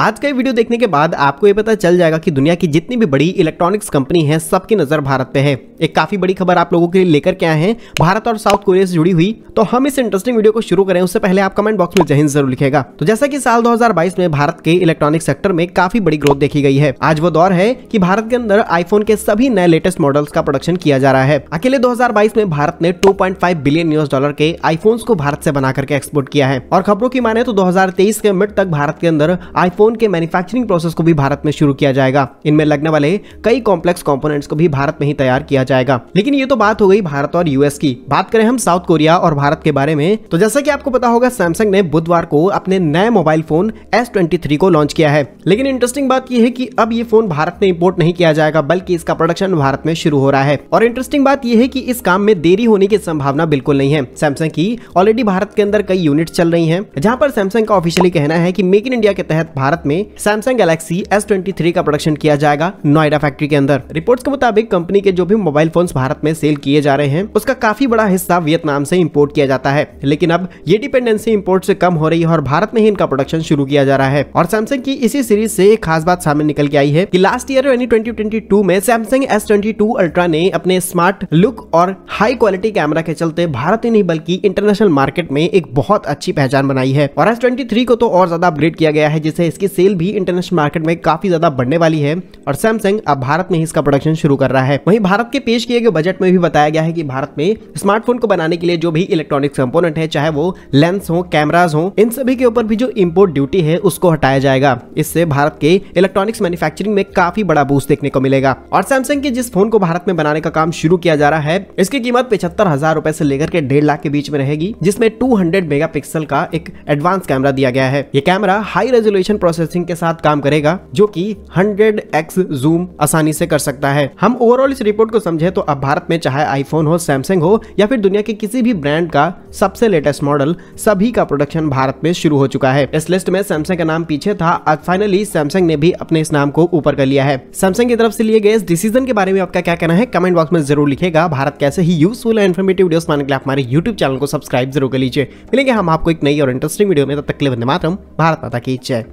आज का वीडियो देखने के बाद आपको ये पता चल जाएगा कि दुनिया की जितनी भी बड़ी इलेक्ट्रॉनिक्स कंपनी है सबकी नज़र भारत पे है एक काफी बड़ी खबर आप लोगों के लिए लेकर के आए हैं भारत और साउथ कोरिया से जुड़ी हुई तो हम इस इंटरेस्टिंग वीडियो को शुरू करें उससे पहले आप कमेंट बॉक्स में जय हिंद जरूर लिखेगा तो जैसा कि साल 2022 में भारत के इलेक्ट्रॉनिक सेक्टर में काफी बड़ी ग्रोथ देखी गई है आज वो दौर है की भारत के अंदर आईफोन के सभी नए लेटेस्ट मॉडल्स का प्रोडक्शन किया जा रहा है अकेले दो में भारत ने टू बिलियन यूएस डॉलर के आईफोन को भारत ऐसी बना करके एक्सपोर्ट किया है और खबरों की माने तो दो के मिड तक भारत के अंदर आईफोन के मैन्युफैक्चरिंग प्रोसेस को भी भारत में शुरू किया जाएगा इनमें लगने वाले कई कॉम्प्लेक्स कॉम्पोनेट्स को भी भारत में ही तैयार किया जाएगा लेकिन ये तो बात हो गई भारत और यूएस की बात करें हम साउथ कोरिया और भारत के बारे में तो जैसा की आपको पता होगा सैमसंग ने बुधवार को अपने नए मोबाइल फोन एस को लॉन्च किया है लेकिन इंटरेस्टिंग बात यह है की अब ये फोन भारत में इम्पोर्ट नहीं किया जाएगा बल्कि इसका प्रोडक्शन भारत में शुरू हो रहा है और इंटरेस्टिंग बात यह है की इस काम में देरी होने की संभावना बिल्कुल नहीं है सैमसंग की ऑलरेडी भारत के अंदर कई यूनिट चल रही है जहाँ पर सैमसंग का ऑफिशियली कहना है की मेक इन इंडिया के तहत भारत में सैमसंग गैलेक्सी एस का प्रोडक्शन किया जाएगा नोएडा फैक्ट्री के अंदर रिपोर्ट के मुताबिक कंपनी के जो भी मोबाइल मोबाइल फोन्स भारत में सेल किए जा रहे हैं उसका काफी बड़ा हिस्सा वियतनाम से इम्पोर्ट किया जाता है लेकिन अब ये डिपेंडेंसी इम्पोर्ट से कम हो रही है और भारत में ही इनका प्रोडक्शन शुरू किया जा रहा है और सैमसंग की इसी सीरीज से एक खास बात सामने निकल के आई है कि लास्ट ईयर यानी 2022 में सैमसंग एस ट्वेंटी अल्ट्रा ने अपने स्मार्ट लुक और हाई क्वालिटी कैमरा के चलते भारत ही नहीं बल्कि इंटरनेशनल मार्केट में एक बहुत अच्छी पहचान बनाई है और एस ट्वेंटी को तो और ज्यादा अपग्रेड किया गया है जिससे इसकी सेल भी इंटरनेशनल मार्केट में काफी ज्यादा बढ़ने वाली है और सैमसंग अब भारत में ही इसका प्रोडक्शन शुरू कर रहा है वही भारत के पेश किए गए बजट में भी बताया गया है कि भारत में स्मार्टफोन को बनाने के लिए जो भी इलेक्ट्रॉनिक कंपोनेंट है चाहे वो लेंस हो कैमराज हो इन सभी के ऊपर भी जो इम्पोर्ट ड्यूटी है उसको हटाया जाएगा इससे भारत के इलेक्ट्रॉनिक्स मैन्युफैक्चरिंग में काफी बड़ा बूस्ट देखने को मिलेगा और सैमसंग के जिस फोन को भारत में बनाने का काम शुरू किया जा रहा है इसकी कीमत पिछहत्तर हजार रूपए ऐसी लेकर के डेढ़ लाख के बीच में रहेगी जिसमें 200 मेगापिक्सल का एक एडवांस कैमरा दिया गया है ये कैमरा हाई रेजोल्यूशन प्रोसेसिंग के साथ काम करेगा जो की हंड्रेड जूम आसानी से कर सकता है हम ओवरऑल इस रिपोर्ट को समझ समझे तो अब भारत में चाहे आईफोन हो सैमसंग हो या फिर दुनिया के किसी भी ब्रांड का सबसे लेटेस्ट मॉडल सभी का प्रोडक्शन भारत में शुरू हो चुका है इस लिस्ट में सैमसंग का नाम पीछे था अब फाइनली सैमसंग ने भी अपने इस नाम को ऊपर कर लिया है सैमसंग की तरफ से लिए गए इस डिसीजन के बारे में आपका क्या कहना है कमेंट बॉक्स में जरूर लिखेगा भारत कैसे ही यूजफुल और इन्फॉर्मेटिव वीडियो के लिए हमारे यूट्यूब चैनल को सब्सक्राइब जरूर कर लीजिए मिलेंगे हम आपको एक नई और इंटरेस्टिंग वीडियो में तब तक के लिए वंदे भारत माता की जय